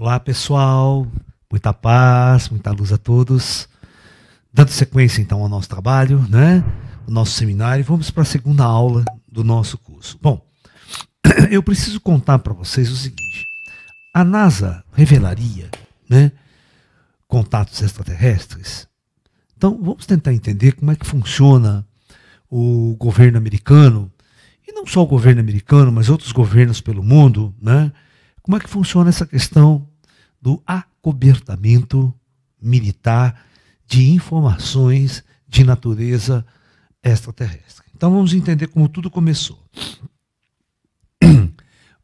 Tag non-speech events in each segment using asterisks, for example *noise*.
Olá pessoal, muita paz, muita luz a todos. Dando sequência então ao nosso trabalho, né? O nosso seminário, vamos para a segunda aula do nosso curso. Bom, *clears throat* eu preciso contar para vocês o seguinte: a NASA revelaria, né, contatos extraterrestres. Então, vamos tentar entender como é que funciona o governo americano e não só o governo americano, mas outros governos pelo mundo, né? Como é que funciona essa questão do acobertamento militar de informações de natureza extraterrestre. Então vamos entender como tudo começou. *clears throat*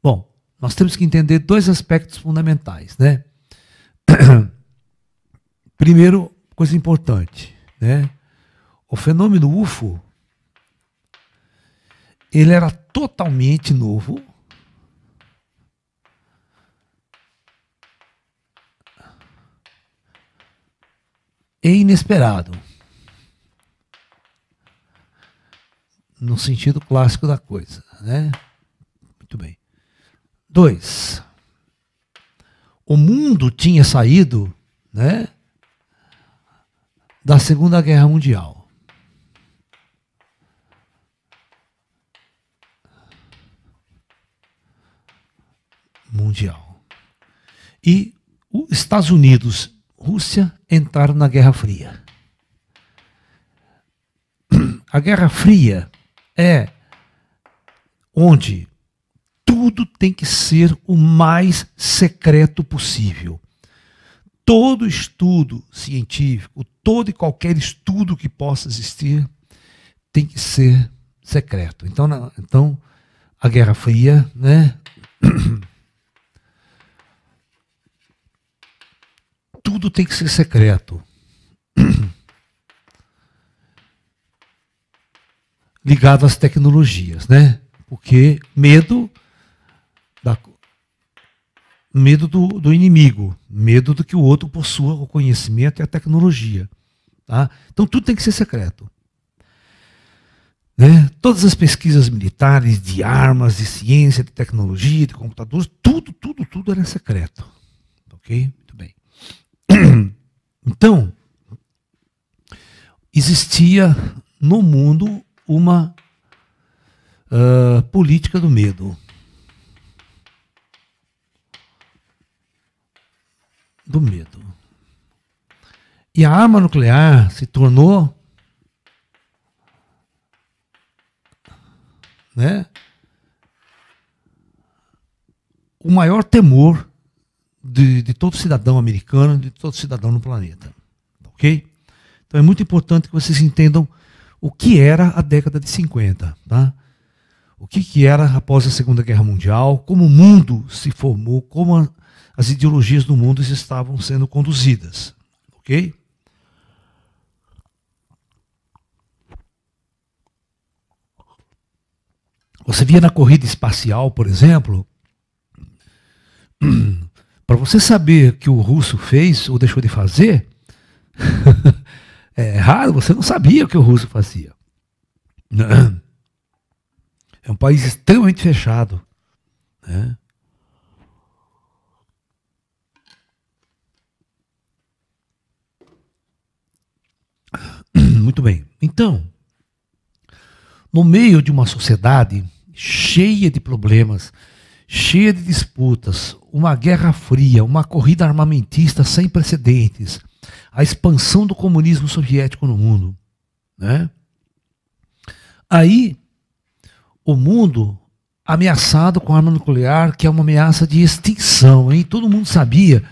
Bom, nós temos que entender dois aspectos fundamentais, né? *clears throat* Primeiro, coisa importante, né? O fenômeno UFO ele era totalmente novo e inesperado. No sentido clássico da coisa, né? Muito bem. Dois. O mundo tinha saído, né, da Segunda Guerra Mundial. Mundial. E os Estados Unidos Rússia entraram na Guerra Fria. A Guerra Fria é onde tudo tem que ser o mais secreto possível. Todo estudo científico, todo e qualquer estudo que possa existir, tem que ser secreto. Então, então a Guerra Fria, né, tudo tem que ser secreto. *clears throat* Ligado às tecnologias, né? Porque medo da, medo do, do inimigo, medo do que o outro possua o conhecimento e a tecnologia. Tá? Então tudo tem que ser secreto. Né? Todas as pesquisas militares de armas, de ciência, de tecnologia, de computadores, tudo, tudo, tudo era secreto. Ok? Muito bem. Então, existia no mundo uma uh, política do medo. Do medo. E a arma nuclear se tornou né, o maior temor de, de todo cidadão americano, de todo cidadão no planeta. Ok? Então é muito importante que vocês entendam o que era a década de 50, tá? O que, que era após a Segunda Guerra Mundial, como o mundo se formou, como a, as ideologias do mundo estavam sendo conduzidas, ok? Você via na corrida espacial, por exemplo, *clears throat* hum, para você saber que o russo fez ou deixou de fazer, *laughs* é raro, você não sabia o que o russo fazia. É um país extremamente fechado. Né? *clears throat* Muito bem. Então, no meio de uma sociedade cheia de problemas, cheia de disputas, uma guerra fria, uma corrida armamentista sem precedentes, a expansão do comunismo soviético no mundo. Né? Aí, o mundo ameaçado com arma nuclear, que é uma ameaça de extinção. Hein? Todo mundo sabia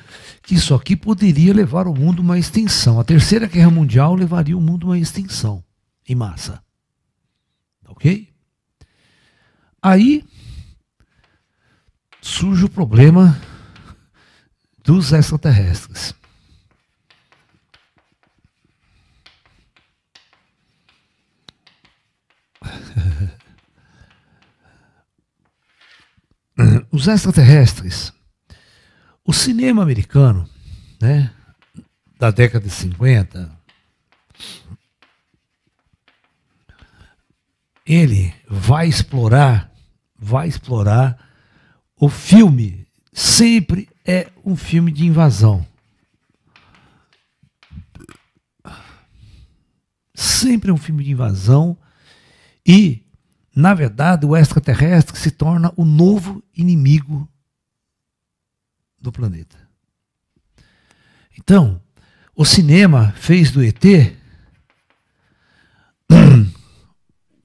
que isso aqui poderia levar o mundo a uma extinção. A Terceira Guerra Mundial levaria o mundo a uma extinção em massa. Ok? Aí, surge o problema dos extraterrestres. *laughs* Os extraterrestres, o cinema americano, né, da década de 50, ele vai explorar, vai explorar o filme sempre é um filme de invasão. Sempre é um filme de invasão e, na verdade, o extraterrestre se torna o novo inimigo do planeta. Então, o cinema fez do ET *clears throat*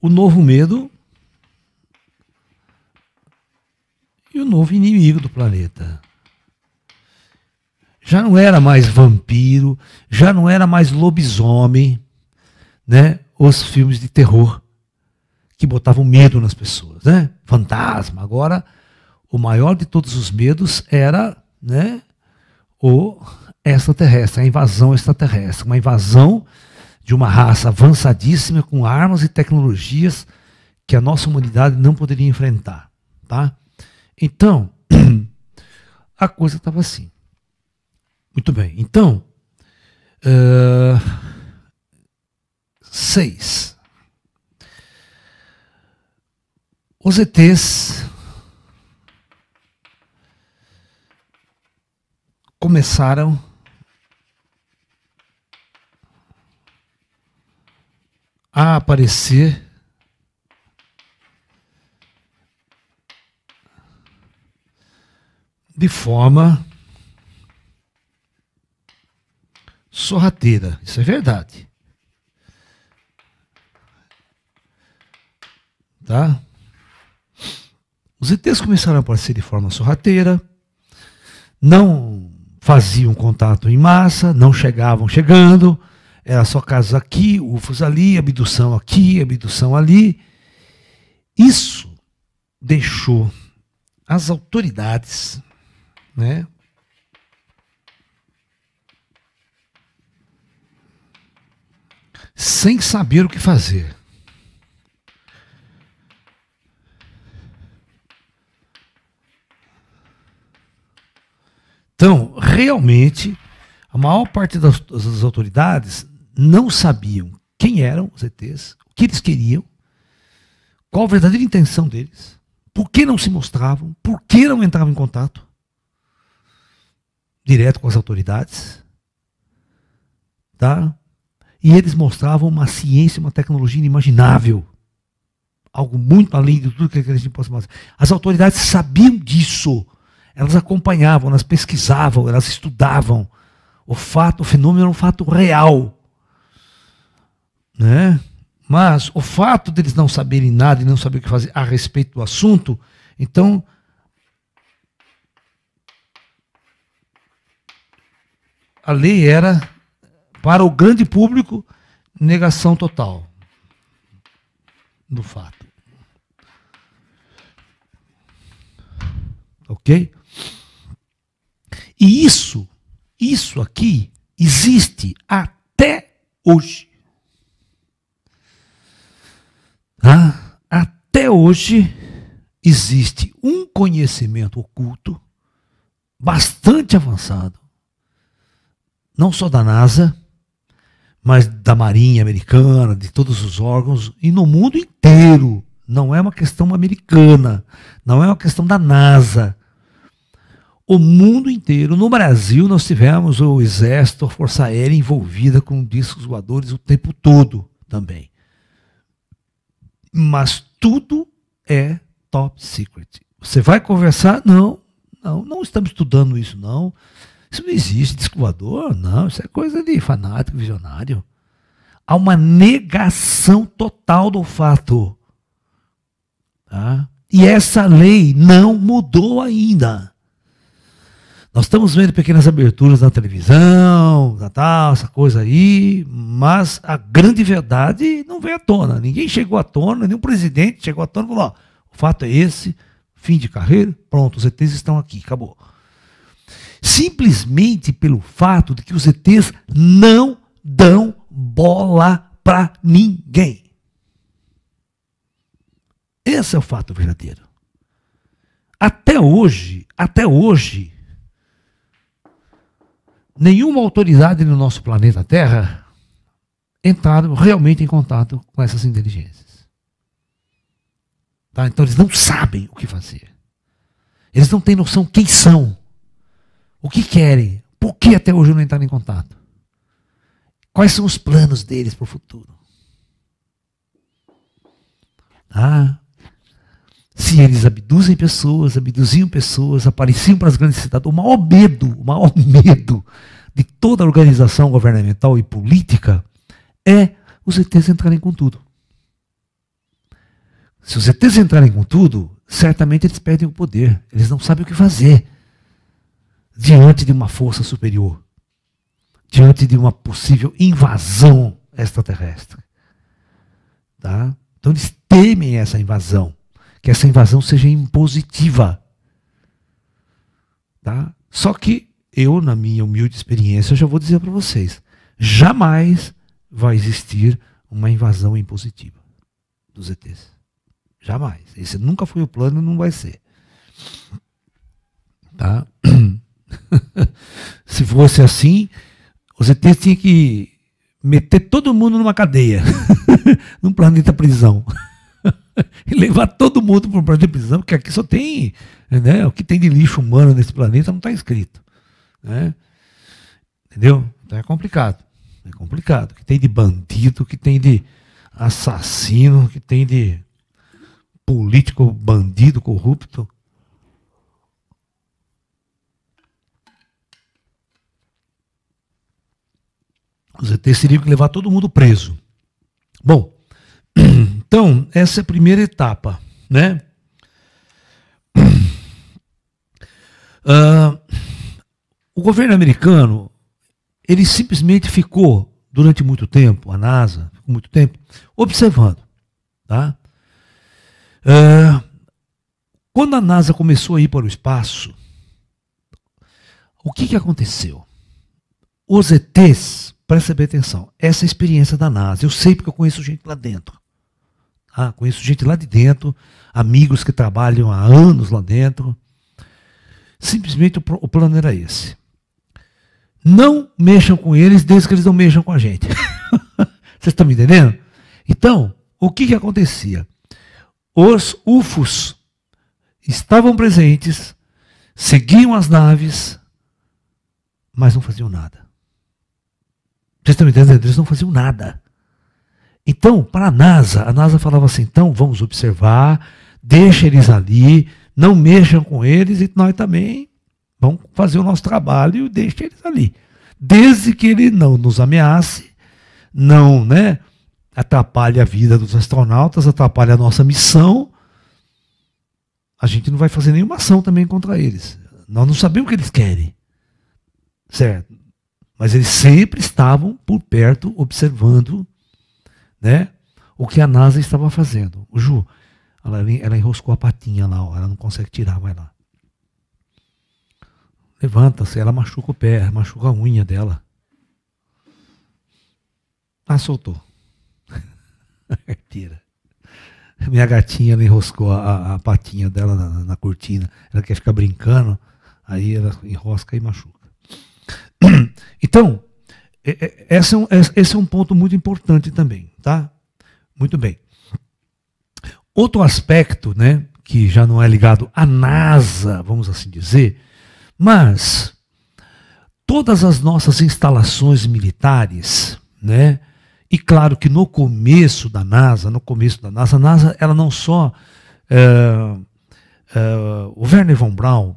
o novo medo o novo inimigo do planeta. Já não era mais vampiro, já não era mais lobisomem, né? Os filmes de terror que botavam medo nas pessoas, né? Fantasma. Agora, o maior de todos os medos era, né? O extraterrestre, a invasão extraterrestre, uma invasão de uma raça avançadíssima com armas e tecnologias que a nossa humanidade não poderia enfrentar, tá? Então, *clears throat* a coisa estava assim. Muito bem. Então, uh, seis. Os ETs começaram a aparecer de forma sorrateira. Isso é verdade. Tá? Os ETs começaram a aparecer de forma sorrateira, não faziam contato em massa, não chegavam chegando, era só casa aqui, ufos ali, abdução aqui, abdução ali. Isso deixou as autoridades né? Sem saber o que fazer. Então, realmente, a maior parte das, das, autoridades não sabiam quem eram os ETs, o que eles queriam, qual a verdadeira intenção deles, por que não se mostravam, por que não entravam em contato direto com as autoridades, tá? E eles mostravam uma ciência, uma tecnologia inimaginável, algo muito além de tudo que a gente possa imaginar. As autoridades sabiam disso, elas acompanhavam, elas pesquisavam, elas estudavam. O fato, o fenômeno era um fato real, né? Mas o fato deles não saberem nada e não saberem o que fazer a respeito do assunto, então a lei era, para o grande público, negação total do fato. Ok? E isso, isso aqui, existe até hoje. Ah, até hoje existe um conhecimento oculto bastante avançado não só da NASA, mas da Marinha Americana, de todos os órgãos, e no mundo inteiro. Não é uma questão americana, não é uma questão da NASA. O mundo inteiro, no Brasil, nós tivemos o Exército, a Força Aérea envolvida com discos voadores o tempo todo também. Mas tudo é top secret. Você vai conversar? Não, não, não estamos estudando isso, não. Isso não existe. Disco voador? Não, isso é coisa de fanático, visionário. Há uma negação total do fato. Tá? E essa lei não mudou ainda. Nós estamos vendo pequenas aberturas na televisão, tal, tá, tá, essa coisa aí, mas a grande verdade não veio à tona. Ninguém chegou à tona, nenhum presidente chegou à tona e falou: ó, o fato é esse, fim de carreira, pronto, os ETs estão aqui, acabou simplesmente pelo fato de que os ETs não dão bola para ninguém. Esse é o fato verdadeiro. Até hoje, até hoje, nenhuma autoridade no nosso planeta Terra entraram realmente em contato com essas inteligências. Tá? Então eles não sabem o que fazer. Eles não têm noção quem são. O que querem? Por que até hoje não entraram em contato? Quais são os planos deles para o futuro? Ah, se eles abduzem pessoas, abduziam pessoas, apareciam para as grandes cidades, o maior medo, o maior *laughs* medo de toda organização governamental e política é os ETs entrarem com tudo. Se os ETs entrarem com tudo, certamente eles perdem o poder, eles não sabem o que fazer diante de uma força superior, diante de uma possível invasão extraterrestre. Tá? Então eles temem essa invasão, que essa invasão seja impositiva. Tá? Só que eu, na minha humilde experiência, já vou dizer para vocês, jamais vai existir uma invasão impositiva dos ETs. Jamais. Esse nunca foi o plano, não vai ser. Tá? fosse assim, você tinha que meter todo mundo numa cadeia, *laughs* num planeta prisão. *laughs* e levar todo mundo para um planeta prisão, porque aqui só tem. Né, o que tem de lixo humano nesse planeta não está escrito. Né? Entendeu? Então é complicado. É complicado. O que tem de bandido, o que tem de assassino, o que tem de político bandido corrupto. Os ETs teriam que levar todo mundo preso. Bom, *clears throat* então, essa é a primeira etapa, né? Uh, *clears throat* o governo americano, ele simplesmente ficou durante muito tempo, a NASA, ficou muito tempo, observando, tá? Uh, quando a NASA começou a ir para o espaço, o que, que aconteceu? Os ETs Presta bem atenção. Essa é a experiência da NASA. Eu sei porque eu conheço gente lá dentro. Ah, conheço gente lá de dentro, amigos que trabalham há anos lá dentro. Simplesmente o, plano era esse. Não mexam com eles desde que eles não mexam com a gente. *laughs* Vocês estão me entendendo? Então, o que, que acontecia? Os UFOs estavam presentes, seguiam as naves, mas não faziam nada. Vocês estão me entendendo? Eles não faziam nada. Então, para a NASA, a NASA falava assim: então vamos observar, deixa eles ali, não mexam com eles e nós também vamos fazer o nosso trabalho e deixa eles ali. Desde que ele não nos ameace, não né, atrapalhe a vida dos astronautas, atrapalhe a nossa missão, a gente não vai fazer nenhuma ação também contra eles. Nós não sabemos o que eles querem. Certo? Mas eles sempre estavam por perto observando né, o que a NASA estava fazendo. O Ju, ela, ela enroscou a patinha lá, ó, ela não consegue tirar, vai lá. Levanta-se, ela machuca o pé, machuca a unha dela. Ah, soltou. Carteira. *laughs* Minha gatinha ela enroscou a, a patinha dela na, na cortina. Ela quer ficar brincando, aí ela enrosca e machuca. *clears throat* Então, é, é, esse é, um, esse é um ponto muito importante também, tá? Muito bem. Outro aspecto, né, que já não é ligado à NASA, vamos assim dizer, mas todas as nossas instalações militares, né, e claro que no começo da NASA, no começo da NASA, a NASA ela não só é, é, o Werner von Braun,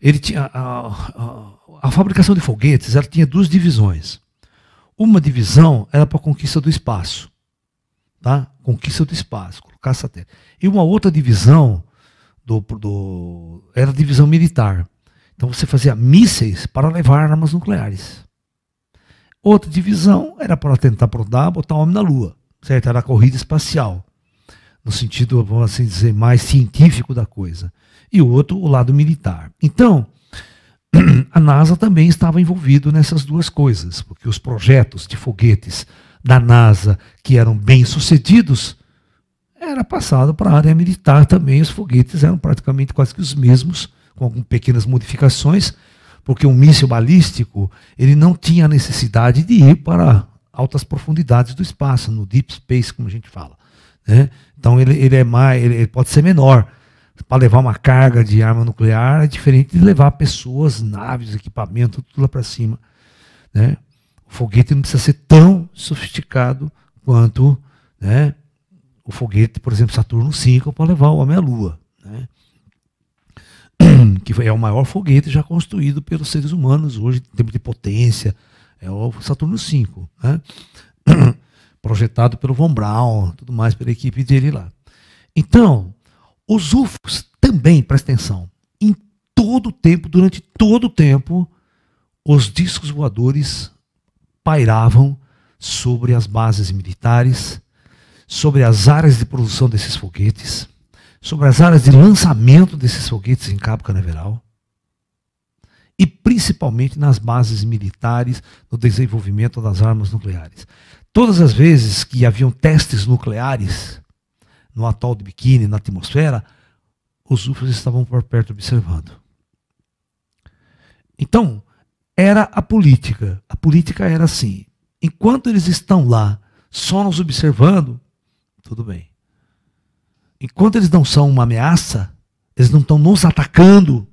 ele tinha a, a, a fabricação de foguetes ela tinha duas divisões. Uma divisão era para conquista do espaço, tá? Conquista do espaço, colocar satélite. E uma outra divisão do, do era a divisão militar. Então você fazia mísseis para levar armas nucleares. Outra divisão era para tentar prodar, botar o homem na Lua, certo? Era a corrida espacial, no sentido, vamos assim dizer, mais científico da coisa. E o outro, o lado militar. Então, a NASA também estava envolvida nessas duas coisas, porque os projetos de foguetes da NASA que eram bem-sucedidos era passado para a área militar também. Os foguetes eram praticamente quase que os mesmos, com algumas pequenas modificações, porque um míssil balístico ele não tinha necessidade de ir para altas profundidades do espaço, no deep space, como a gente fala. Né? Então ele, ele é mais, ele, ele pode ser menor, para levar uma carga de arma nuclear é diferente de levar pessoas, naves, equipamento, tudo lá para cima. Né? O foguete não precisa ser tão sofisticado quanto né, o foguete, por exemplo, Saturno V, para levar o homem à Lua. Né? Que é o maior foguete já construído pelos seres humanos hoje, em termos de potência. É o Saturno V. Né? *clears throat* Projetado pelo Von Braun, tudo mais, pela equipe dele lá. Então, os UFOs também, presta atenção, em todo o tempo, durante todo o tempo, os discos voadores pairavam sobre as bases militares, sobre as áreas de produção desses foguetes, sobre as áreas de lançamento desses foguetes em Cabo Canaveral e principalmente nas bases militares, no desenvolvimento das armas nucleares. Todas as vezes que haviam testes nucleares, no atol de biquíni, na atmosfera, os UFOs estavam por perto observando. Então, era a política. A política era assim: enquanto eles estão lá, só nos observando, tudo bem. Enquanto eles não são uma ameaça, eles não estão nos atacando,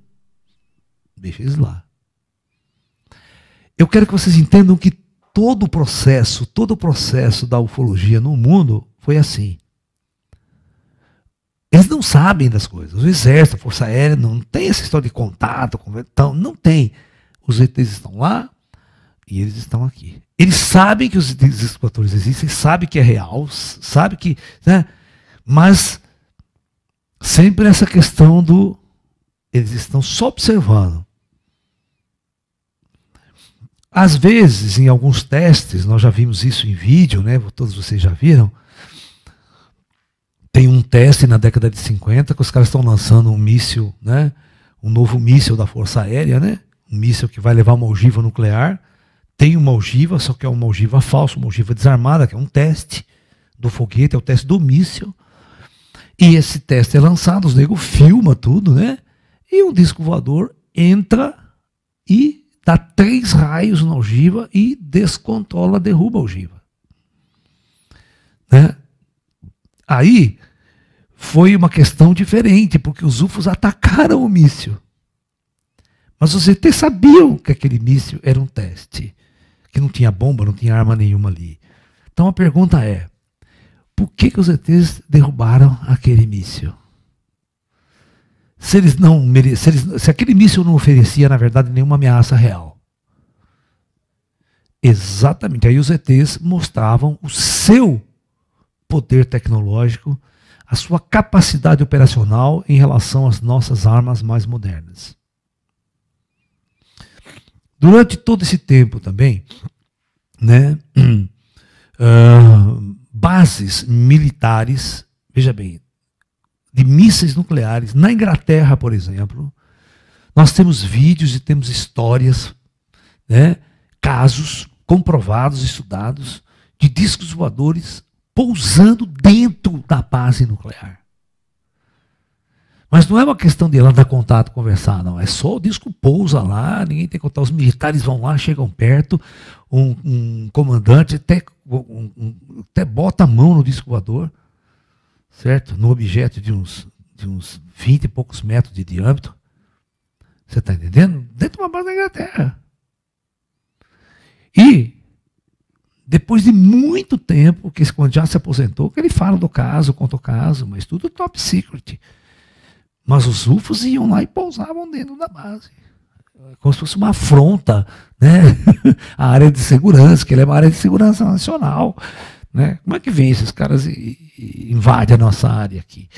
deixa eles lá. Eu quero que vocês entendam que todo o processo, todo o processo da ufologia no mundo foi assim. Eles não sabem das coisas. O exército, a força aérea, não tem essa história de contato, então, não tem. Os ETs estão lá e eles estão aqui. Eles sabem que os ETs existem, sabem que é real, sabem que. Né? Mas sempre essa questão do. Eles estão só observando. Às vezes, em alguns testes, nós já vimos isso em vídeo, né? Todos vocês já viram tem um teste na década de 50 que os caras estão lançando um míssil, né? Um novo míssil da Força Aérea, né? Um míssil que vai levar uma ogiva nuclear. Tem uma ogiva, só que é uma ogiva falsa, uma ogiva desarmada, que é um teste do foguete, é o teste do míssil. E esse teste é lançado, os negros filma tudo, né? E um disco voador entra e dá três raios na ogiva e descontrola, derruba a ogiva. Né? Aí foi uma questão diferente, porque os UFOs atacaram o míssil. Mas os ETs sabiam que aquele míssil era um teste, que não tinha bomba, não tinha arma nenhuma ali. Então a pergunta é: por que, que os ETs derrubaram aquele míssil? Se eles não mere... se, eles... se aquele míssil não oferecia, na verdade, nenhuma ameaça real. Exatamente. Aí os ETs mostravam o seu poder tecnológico a sua capacidade operacional em relação às nossas armas mais modernas. Durante todo esse tempo também, né, uh, *clears throat* bases militares, veja bem, de mísseis nucleares, na Inglaterra, por exemplo, nós temos vídeos e temos histórias, né, casos comprovados, estudados, de discos voadores pousando dentro da base nuclear. Mas não é uma questão de ir lá dar contato, conversar, não. É só o disco pousa lá, ninguém tem contato. Os militares vão lá, chegam perto, um, um comandante até, um, um, até bota a mão no disco voador, certo? No objeto de uns, de uns 20 e poucos metros de diâmetro. Você está entendendo? Dentro de uma base da Inglaterra. E depois de muito tempo, que quando já se aposentou, que ele fala do caso, conta o caso, mas tudo top secret. Mas os UFOs iam lá e pousavam dentro da base. É como se fosse uma afronta, né? *laughs* a área de segurança, que ele é uma área de segurança nacional. Né? Como é que vem esses caras e, e invadem a nossa área aqui?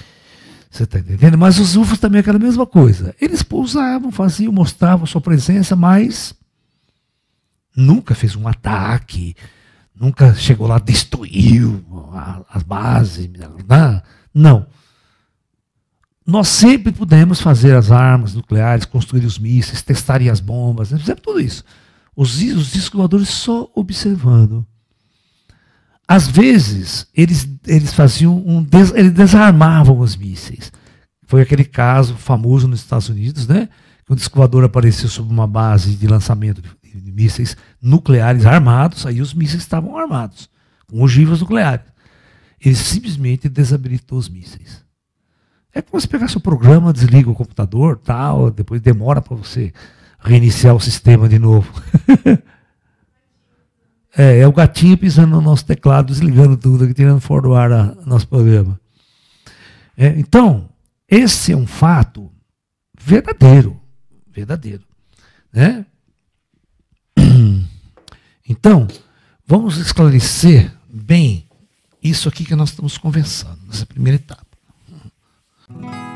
Você está entendendo? Mas os UFOs também é aquela mesma coisa. Eles pousavam, faziam, mostravam sua presença, mas nunca fez um ataque, nunca chegou lá, destruiu as bases. Né? Não. Nós sempre pudemos fazer as armas nucleares, construir os mísseis, testar as bombas, né? fizemos tudo isso. Os, os só observando. Às vezes, eles, eles faziam um. Des, eles desarmavam os mísseis. Foi aquele caso famoso nos Estados Unidos, né? Que um descobridor apareceu sobre uma base de lançamento de mísseis nucleares armados, aí os mísseis estavam armados, com ogivas nucleares. Ele simplesmente desabilitou os mísseis. É como se pegasse o programa, desliga o computador, tal, depois demora para você reiniciar o sistema de novo. *laughs* é, é o gatinho pisando no nosso teclado, desligando tudo, tirando fora do ar o nosso programa. É, então, esse é um fato verdadeiro, verdadeiro, né? Então, vamos esclarecer bem isso aqui que nós estamos conversando, nessa primeira etapa.